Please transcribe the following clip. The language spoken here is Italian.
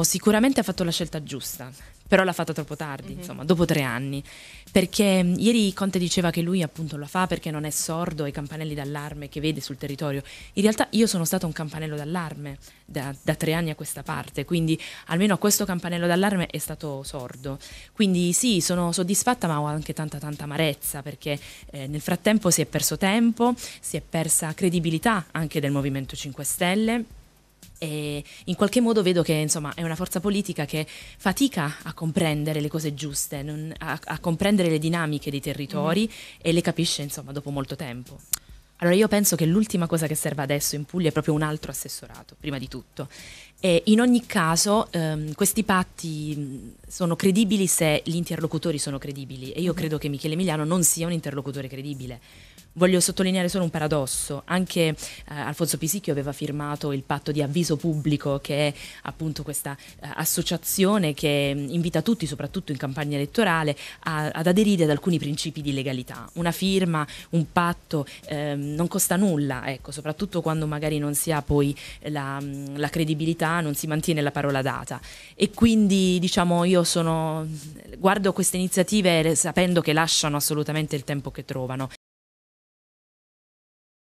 Sicuramente ha fatto la scelta giusta, però l'ha fatta troppo tardi, mm-hmm. insomma, dopo tre anni. Perché mm, ieri Conte diceva che lui appunto lo fa perché non è sordo ai campanelli d'allarme che vede sul territorio. In realtà io sono stato un campanello d'allarme da, da tre anni a questa parte, quindi almeno a questo campanello d'allarme è stato sordo. Quindi sì, sono soddisfatta, ma ho anche tanta tanta amarezza perché eh, nel frattempo si è perso tempo, si è persa credibilità anche del Movimento 5 Stelle e in qualche modo vedo che insomma è una forza politica che fatica a comprendere le cose giuste, non, a, a, comprendere le dinamiche dei territori mm-hmm. e le capisce insomma dopo molto tempo. Allora io penso che l'ultima cosa che serve adesso in Puglia è proprio un altro assessorato, prima di tutto. E in ogni caso ehm, questi patti mm, sono credibili se gli interlocutori sono credibili e io mm-hmm. credo che Michele Emiliano non sia un interlocutore credibile. Voglio sottolineare solo un paradosso, anche eh, Alfonso Pisicchio aveva firmato il patto di avviso pubblico che è appunto questa eh, associazione che mm, invita tutti, soprattutto in campagna elettorale, a, ad aderire ad alcuni principi di legalità. Una firma, un patto eh, non costa nulla, ecco, soprattutto quando magari non si ha poi la, mm, la credibilità, non si mantiene la parola data. E quindi diciamo io sono, guardo queste iniziative eh, sapendo che lasciano assolutamente il tempo che trovano